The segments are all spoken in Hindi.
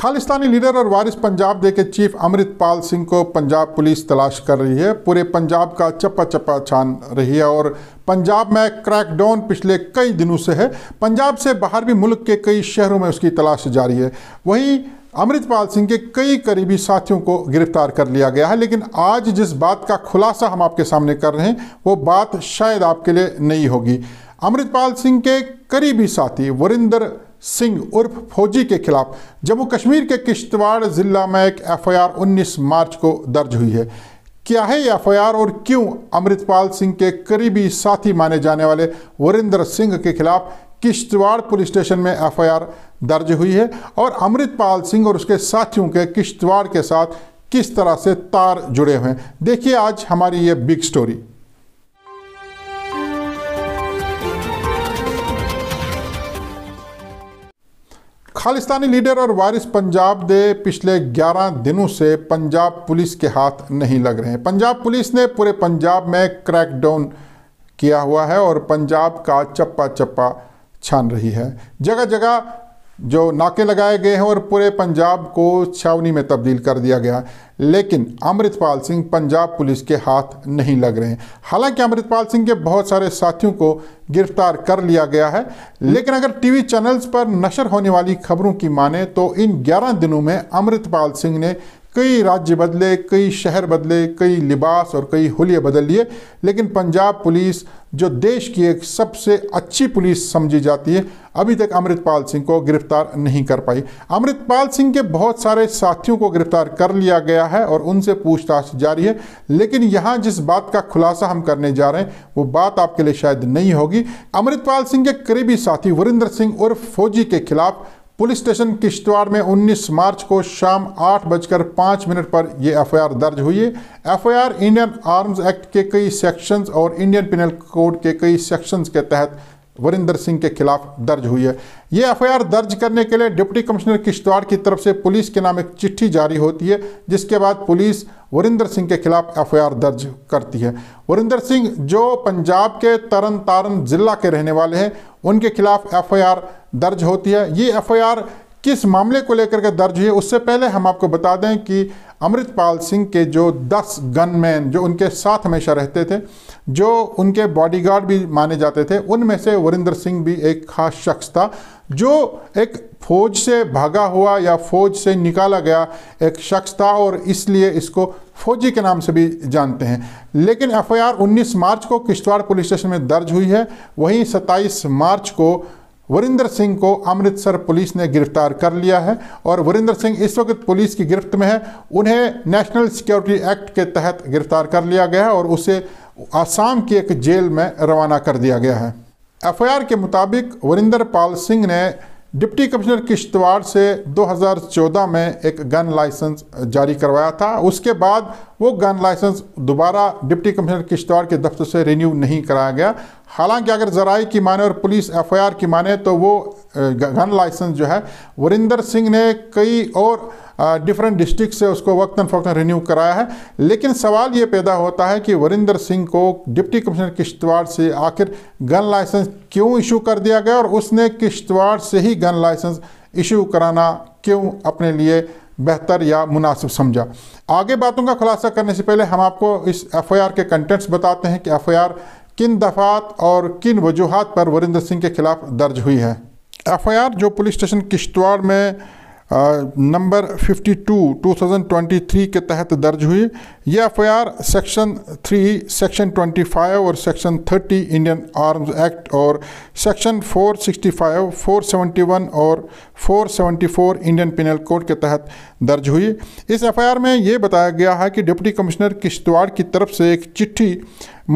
खालिस्तानी लीडर और वारिस पंजाब दे के चीफ अमृतपाल सिंह को पंजाब पुलिस तलाश कर रही है पूरे पंजाब का चप्पा चप्पा छान रही है और पंजाब में क्रैकडाउन पिछले कई दिनों से है पंजाब से बाहर भी मुल्क के कई शहरों में उसकी तलाश जारी है वहीं अमृतपाल सिंह के कई करीबी साथियों को गिरफ्तार कर लिया गया है लेकिन आज जिस बात का खुलासा हम आपके सामने कर रहे हैं वो बात शायद आपके लिए नहीं होगी अमृतपाल सिंह के करीबी साथी वरिंदर सिंह उर्फ फौजी के खिलाफ जम्मू कश्मीर के किश्तवाड़ जिला में एक एफआईआर 19 मार्च को दर्ज हुई है क्या है एफआईआर और क्यों अमृतपाल सिंह के करीबी साथी माने जाने वाले वरिंदर सिंह के खिलाफ किश्तवाड़ पुलिस स्टेशन में एफआईआर दर्ज हुई है और अमृतपाल सिंह और उसके साथियों के किश्तवाड़ के साथ किस तरह से तार जुड़े हुए हैं देखिए आज हमारी ये बिग स्टोरी खालिस्तानी लीडर और वारिस पंजाब दे पिछले 11 दिनों से पंजाब पुलिस के हाथ नहीं लग रहे हैं पंजाब पुलिस ने पूरे पंजाब में क्रैकडाउन किया हुआ है और पंजाब का चप्पा चप्पा छान रही है जगह जगह जो नाके लगाए गए हैं और पूरे पंजाब को छावनी में तब्दील कर दिया गया लेकिन अमृतपाल सिंह पंजाब पुलिस के हाथ नहीं लग रहे हैं हालांकि अमृतपाल सिंह के बहुत सारे साथियों को गिरफ्तार कर लिया गया है लेकिन अगर टीवी चैनल्स पर नशर होने वाली खबरों की माने तो इन 11 दिनों में अमृतपाल सिंह ने कई राज्य बदले कई शहर बदले कई लिबास और कई हुलिये बदल लिए लेकिन पंजाब पुलिस जो देश की एक सबसे अच्छी पुलिस समझी जाती है अभी तक अमृतपाल सिंह को गिरफ्तार नहीं कर पाई अमृतपाल सिंह के बहुत सारे साथियों को गिरफ्तार कर लिया गया है और उनसे पूछताछ जारी है लेकिन यहाँ जिस बात का खुलासा हम करने जा रहे हैं वो बात आपके लिए शायद नहीं होगी अमृतपाल सिंह के करीबी साथी वरिंदर सिंह उर्फ फौजी के खिलाफ पुलिस स्टेशन किश्तवाड़ में 19 मार्च को शाम आठ बजकर पाँच मिनट पर यह एफआईआर दर्ज हुई है एफआईआर इंडियन आर्म्स एक्ट के कई सेक्शंस और इंडियन पिनल कोड के कई सेक्शंस के तहत वरिंदर सिंह के खिलाफ दर्ज हुई है ये एफ दर्ज करने के लिए डिप्टी कमिश्नर किश्तवाड़ की तरफ से पुलिस के नाम एक चिट्ठी जारी होती है जिसके बाद पुलिस वरिंदर सिंह के खिलाफ एफ दर्ज करती है वरिंदर सिंह जो पंजाब के तरन तारण जिला के रहने वाले हैं उनके खिलाफ एफ दर्ज होती है ये एफ किस मामले को लेकर के दर्ज हुई है उससे पहले हम आपको बता दें कि अमृतपाल सिंह के जो दस गनमैन जो उनके साथ हमेशा रहते थे जो उनके बॉडीगार्ड भी माने जाते थे उनमें से वरिंदर सिंह भी एक खास शख्स था जो एक फौज से भागा हुआ या फौज से निकाला गया एक शख्स था और इसलिए इसको फौजी के नाम से भी जानते हैं लेकिन एफआईआर 19 मार्च को किश्तवाड़ पुलिस स्टेशन में दर्ज हुई है वहीं 27 मार्च को वरिंदर सिंह को अमृतसर पुलिस ने गिरफ्तार कर लिया है और वरिंदर सिंह इस वक्त पुलिस की गिरफ्त में है उन्हें नेशनल सिक्योरिटी एक्ट के तहत गिरफ्तार कर लिया गया है और उसे आसाम की एक जेल में रवाना कर दिया गया है एफआईआर के मुताबिक वरिंदर पाल सिंह ने डिप्टी कमिश्नर किश्तवाड़ से 2014 में एक गन लाइसेंस जारी करवाया था उसके बाद वो गन लाइसेंस दोबारा डिप्टी कमिश्नर किश्तवाड़ के दफ्तर से रिन्यू नहीं कराया गया हालांकि अगर जराई की माने और पुलिस एफआईआर की माने तो वो गन लाइसेंस जो है वरिंदर सिंह ने कई और डिफरेंट डिस्ट्रिक्ट से उसको वक्ता फ़क्ता रिन्यू कराया है लेकिन सवाल ये पैदा होता है कि वरिंदर सिंह को डिप्टी कमिश्नर किश्तवाड़ से आखिर गन लाइसेंस क्यों इशू कर दिया गया और उसने किश्तवाड़ से ही गन लाइसेंस इशू कराना क्यों अपने लिए बेहतर या मुनासिब समझा आगे बातों का खुलासा करने से पहले हम आपको इस एफ़ के कंटेंट्स बताते हैं कि एफ़ किन दफात और किन वजूहत पर वरिंदर सिंह के खिलाफ दर्ज हुई है एफआईआर जो पुलिस स्टेशन किश्तवाड़ में नंबर 52 2023 के तहत दर्ज हुई यह एफ सेक्शन 3 सेक्शन 25 और सेक्शन 30 इंडियन आर्म्स एक्ट और सेक्शन 465, 471 और 474 इंडियन पिनल कोड के तहत दर्ज हुई इस एफ में ये बताया गया है कि डिप्टी कमिश्नर किश्तवाड़ की तरफ से एक चिट्ठी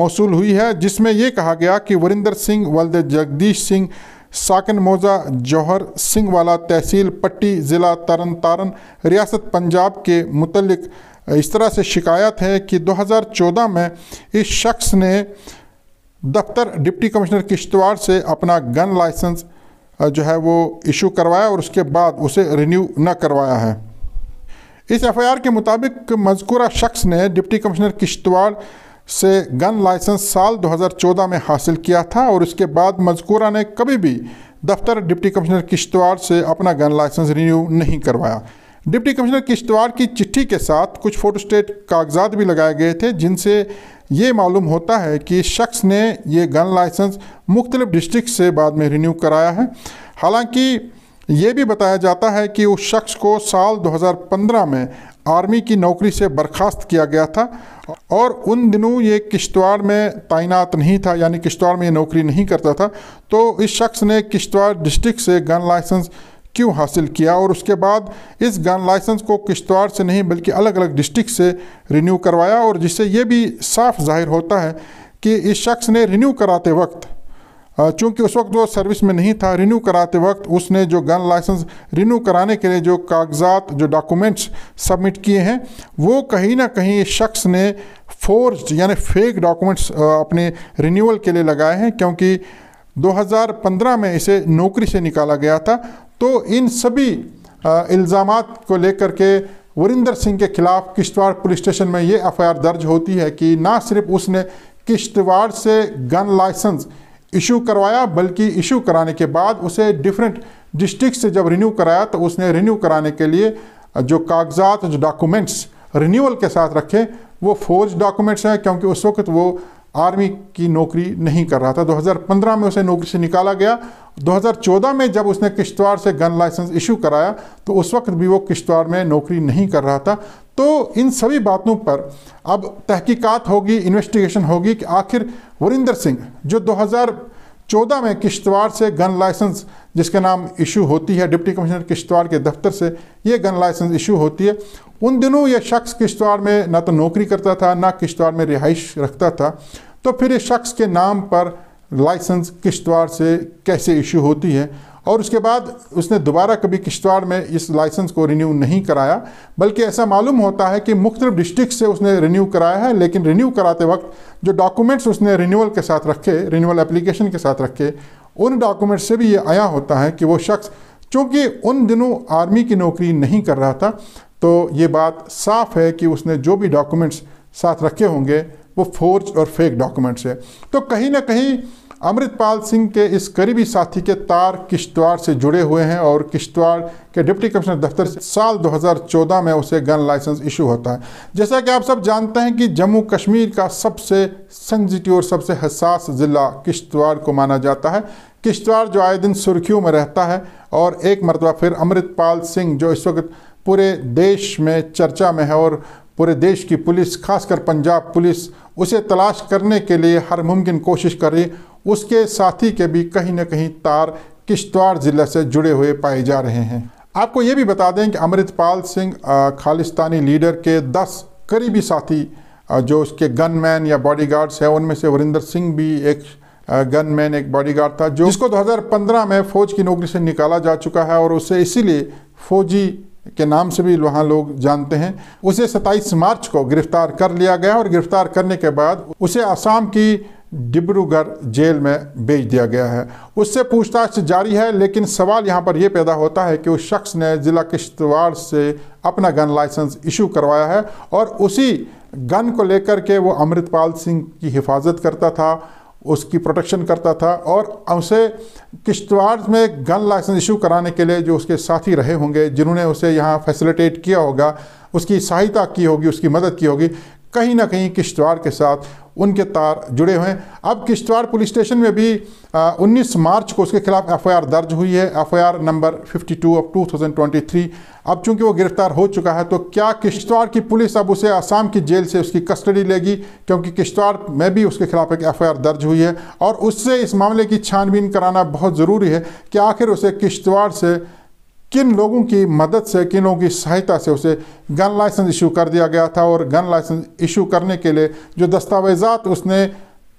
मौसू हुई है जिसमें यह कहा गया कि वरिंदर सिंह वल्द जगदीश सिंह साकिन मोज़ा जौहर सिंह वाला तहसील पट्टी ज़िला तरन तारन रियासत पंजाब के मुतलक इस तरह से शिकायत है कि 2014 में इस शख्स ने दफ्तर डिप्टी कमिश्नर किश्तवाड़ से अपना गन लाइसेंस जो है वो इशू करवाया और उसके बाद उसे रिन्यू न करवाया है इस एफआईआर के मुताबिक मजकूरा शख्स ने डिप्टी कमिश्नर किश्तवाड़ से गन लाइसेंस साल 2014 में हासिल किया था और इसके बाद मजकूरा ने कभी भी दफ्तर डिप्टी कमिश्नर किश्तवाड़ से अपना गन लाइसेंस रिन्यू नहीं करवाया डिप्टी कमिश्नर किश्तवाड़ की चिट्ठी के साथ कुछ फ़ोटोस्टेट कागजात भी लगाए गए थे जिनसे ये मालूम होता है कि शख्स ने ये गन लाइसेंस मुख्तलिफ डिस्ट्रिक्ट से बाद में रिन्यू कराया है हालांकि ये भी बताया जाता है कि उस शख्स को साल 2015 में आर्मी की नौकरी से बर्खास्त किया गया था और उन दिनों ये किश्तवाड़ में तैनात नहीं था यानी किश्तवाड़ में ये नौकरी नहीं करता था तो इस शख्स ने किश्तवाड़ डिस्ट्रिक्ट से गन लाइसेंस क्यों हासिल किया और उसके बाद इस गन लाइसेंस को किश्तवाड़ से नहीं बल्कि अलग अलग डिस्ट्रिक्ट से रिन्यू करवाया और जिससे ये भी साफ जाहिर होता है कि इस शख्स ने रिन्यू कराते वक्त चूँकि उस वक्त वो सर्विस में नहीं था रिन्यू कराते वक्त उसने जो गन लाइसेंस रिन्यू कराने के लिए जो कागजात जो डॉक्यूमेंट्स सबमिट किए हैं वो कहीं ना कहीं शख्स ने फोर्ज यानी फेक डॉक्यूमेंट्स अपने रिन्यूअल के लिए लगाए हैं क्योंकि 2015 में इसे नौकरी से निकाला गया था तो इन सभी इल्ज़ाम को लेकर के वरिंदर सिंह के खिलाफ किश्तवाड़ पुलिस स्टेशन में ये एफ दर्ज होती है कि ना सिर्फ उसने किश्तवाड़ से गन लाइसेंस इशू करवाया बल्कि इशू कराने के बाद उसे डिफरेंट डिस्ट्रिक्ट से जब रिन्यू कराया तो उसने रिन्यू कराने के लिए जो कागजात जो डॉक्यूमेंट्स रिन्यूअल के साथ रखे वो फोर्ज डॉक्यूमेंट्स हैं क्योंकि उस वक्त वो आर्मी की नौकरी नहीं कर रहा था 2015 में उसे नौकरी से निकाला गया 2014 में जब उसने किश्तवाड़ से गन लाइसेंस इशू कराया तो उस वक्त भी वो किश्तवाड़ में नौकरी नहीं कर रहा था तो इन सभी बातों पर अब तहकीकात होगी इन्वेस्टिगेशन होगी कि आखिर वरिंदर सिंह जो 2000 चौदह में किश्तवाड़ से गन लाइसेंस जिसके नाम इशू होती है डिप्टी कमिश्नर किश्तवाड़ के दफ्तर से ये गन लाइसेंस इशू होती है उन दिनों ये शख्स किश्तवाड़ में ना तो नौकरी करता था ना किश्तवाड़ में रिहाइश रखता था तो फिर इस शख्स के नाम पर लाइसेंस किश्तवाड़ से कैसे इशू होती है और उसके बाद उसने दोबारा कभी किश्तवाड़ में इस लाइसेंस को रिन्यू नहीं कराया बल्कि ऐसा मालूम होता है कि मुख्तलिफ डिस्ट्रिक्ट से उसने रिन्यू कराया है लेकिन रिन्यू कराते वक्त जो डॉक्यूमेंट्स उसने रिन्यूअल के साथ रखे रिन्यूअल एप्लीकेशन के साथ रखे उन डॉक्यूमेंट्स से भी ये आया होता है कि वो शख्स चूँकि उन दिनों आर्मी की नौकरी नहीं कर रहा था तो ये बात साफ है कि उसने जो भी डॉक्यूमेंट्स साथ रखे होंगे वो फोर्ज और फेक डॉक्यूमेंट्स है तो कहीं ना कहीं अमृतपाल सिंह के इस करीबी साथी के तार किश्तवाड़ से जुड़े हुए हैं और किश्तवाड़ के डिप्टी कमिश्नर दफ्तर साल 2014 में उसे गन लाइसेंस इशू होता है जैसा कि आप सब जानते हैं कि जम्मू कश्मीर का सबसे सेंसिटिव और सबसे हसास ज़िला किश्तवाड़ को माना जाता है किश्तवाड़ जो आए दिन सुर्खियों में रहता है और एक मरतबा फिर अमृतपाल सिंह जो इस वक्त पूरे देश में चर्चा में है और पूरे देश की पुलिस खासकर पंजाब पुलिस उसे तलाश करने के लिए हर मुमकिन कोशिश कर रही उसके साथी के भी कहीं ना कहीं तार किश्तवाड़ ज़िले से जुड़े हुए पाए जा रहे हैं आपको ये भी बता दें कि अमृतपाल सिंह खालिस्तानी लीडर के दस करीबी साथी जो उसके गनमैन या बॉडीगार्ड्स हैं उनमें से वरिंदर सिंह भी एक गनमैन एक बॉडीगार्ड था जो जिसको 2015 में फौज की नौकरी से निकाला जा चुका है और उसे इसीलिए फौजी के नाम से भी वहाँ लोग जानते हैं उसे 27 मार्च को गिरफ्तार कर लिया गया और गिरफ्तार करने के बाद उसे आसाम की डिब्रूगढ़ जेल में भेज दिया गया है उससे पूछताछ जारी है लेकिन सवाल यहां पर यह पैदा होता है कि उस शख्स ने ज़िला किश्तवाड़ से अपना गन लाइसेंस इशू करवाया है और उसी गन को लेकर के वो अमृतपाल सिंह की हिफाजत करता था उसकी प्रोटेक्शन करता था और उसे किश्तवाड़ में गन लाइसेंस इशू कराने के लिए जो उसके साथी रहे होंगे जिन्होंने उसे यहाँ फैसिलिटेट किया होगा उसकी सहायता की होगी उसकी मदद की होगी कहीं ना कहीं किश्तवाड़ के साथ उनके तार जुड़े हुए हैं अब किश्तवाड़ पुलिस स्टेशन में भी आ, 19 मार्च को उसके खिलाफ एफआईआर दर्ज हुई है एफआईआर नंबर 52 ऑफ 2023 अब चूंकि वो गिरफ्तार हो चुका है तो क्या किश्तवाड़ की पुलिस अब उसे आसाम की जेल से उसकी कस्टडी लेगी क्योंकि किश्तवाड़ में भी उसके खिलाफ एक एफ दर्ज हुई है और उससे इस मामले की छानबीन कराना बहुत ज़रूरी है कि आखिर उसे किश्तवाड़ से किन लोगों की मदद से किन लोगों की सहायता से उसे गन लाइसेंस इशू कर दिया गया था और गन लाइसेंस इशू करने के लिए जो दस्तावेजात उसने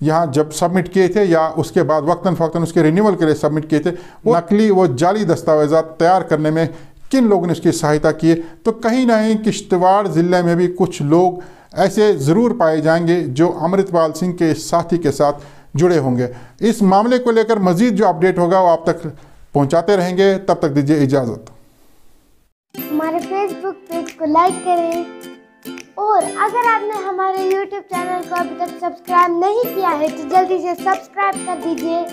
यहाँ जब सबमिट किए थे या उसके बाद वक्ता फ़क्ता उसके रिन्यूअल के लिए सबमिट किए थे वो नकली व जाली दस्तावेजात तैयार करने में किन लोगों ने उसकी सहायता की तो कहीं ना कहीं किश्तवाड़ ज़िले में भी कुछ लोग ऐसे ज़रूर पाए जाएंगे जो अमृतपाल सिंह के साथी के साथ जुड़े होंगे इस मामले को लेकर मज़ीद जो अपडेट होगा वो आप तक पहुंचाते रहेंगे तब तक दीजिए इजाज़त हमारे फेसबुक पेज को लाइक करें और अगर आपने हमारे यूट्यूब चैनल को अभी तक सब्सक्राइब नहीं किया है तो जल्दी से सब्सक्राइब कर दीजिए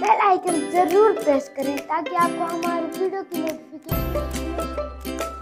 बेल आइकन ज़रूर प्रेस करें ताकि आपको हमारे वीडियो की नोटिफिकेशन